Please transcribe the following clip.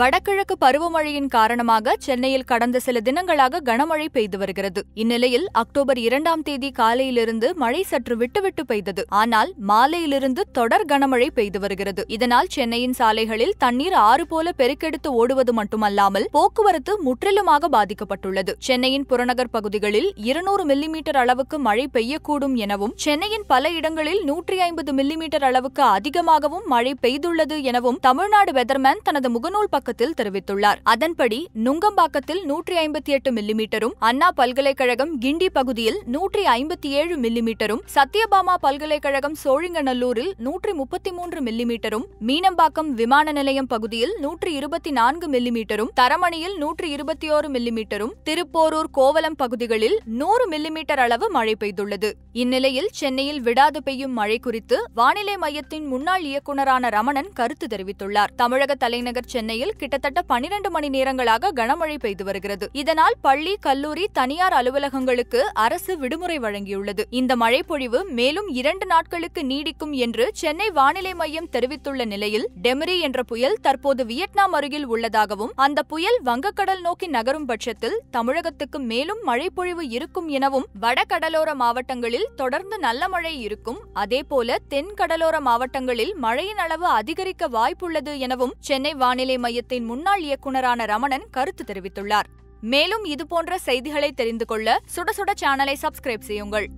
வடகிழக்கு பருவமழையின் காரணமாக சென்னையில் கடந்த சில தினங்களாக கனமழை பெய்து வருகிறது இந்நிலையில் அக்டோபர் இரண்டாம் தேதி காலையிலிருந்து மழை சற்று விட்டுவிட்டு பெய்தது ஆனால் மாலையிலிருந்து தொடர் கனமழை பெய்து வருகிறது இதனால் சென்னையின் சாலைகளில் தண்ணீர் ஆறு போல பெருக்கெடுத்து ஓடுவது மட்டுமல்லாமல் போக்குவரத்து முற்றிலுமாக பாதிக்கப்பட்டுள்ளது சென்னையின் புறநகர் பகுதிகளில் இருநூறு மில்லிமீட்டர் அளவுக்கு மழை பெய்யக்கூடும் எனவும் சென்னையின் பல இடங்களில் நூற்றி ஐம்பது மில்லிமீட்டர் அளவுக்கு அதிகமாகவும் மழை பெய்துள்ளது எனவும் தமிழ்நாடு வெதர்மேன் தனது முகநூல் பக்கம் கடிதத்தில் தெரிவித்துள்ளார் அதன்படி நுங்கம்பாக்கத்தில் நூற்றி ஐம்பத்தி எட்டு மில்லிமீட்டரும் அண்ணா பல்கலைக்கழகம் கிண்டி பகுதியில் நூற்றி ஐம்பத்தி ஏழு மில்லிமீட்டரும் சத்யபாமா பல்கலைக்கழகம் சோழிங்கநல்லூரில் நூற்றி முப்பத்தி மூன்று மில்லிமீட்டரும் மீனம்பாக்கம் விமான நிலையம் பகுதியில் நூற்றி இருபத்தி நான்கு மில்லிமீட்டரும் தரமணியில் நூற்றி இருபத்தி ஓரு மில்லிமீட்டரும் திருப்போரூர் கோவலம் பகுதிகளில் நூறு மில்லிமீட்டர் அளவு மழை பெய்துள்ளது இந்நிலையில் சென்னையில் விடாது பெய்யும் மழை குறித்து வானிலை மையத்தின் முன்னாள் இயக்குநரான ரமணன் கருத்து தெரிவித்துள்ளார் தமிழக தலைநகர் சென்னையில் கிட்டத்தட்ட பனிரெண்டு மணி நேரங்களாக கனமழை பெய்து வருகிறது இதனால் பள்ளி கல்லூரி தனியார் அலுவலகங்களுக்கு அரசு விடுமுறை வழங்கியுள்ளது இந்த மழைப்பொழிவு மேலும் இரண்டு நாட்களுக்கு நீடிக்கும் என்று சென்னை வானிலை மையம் தெரிவித்துள்ள நிலையில் டெமரி என்ற புயல் தற்போது வியட்நாம் அருகில் உள்ளதாகவும் அந்த புயல் வங்கக்கடல் நோக்கி நகரும் பட்சத்தில் தமிழகத்துக்கு மேலும் மழைப்பொழிவு இருக்கும் எனவும் வடகடலோர மாவட்டங்களில் தொடர்ந்து நல்ல மழை இருக்கும் அதேபோல தென் கடலோர மாவட்டங்களில் மழையின் அளவு அதிகரிக்க வாய்ப்புள்ளது எனவும் சென்னை வானிலை மைய வாரியத்தின் முன்னாள் இயக்குநரான ரமணன் கருத்து தெரிவித்துள்ளார் மேலும் இதுபோன்ற செய்திகளை தெரிந்து கொள்ள சுட சுட சேனலை சப்ஸ்கிரைப் செய்யுங்கள்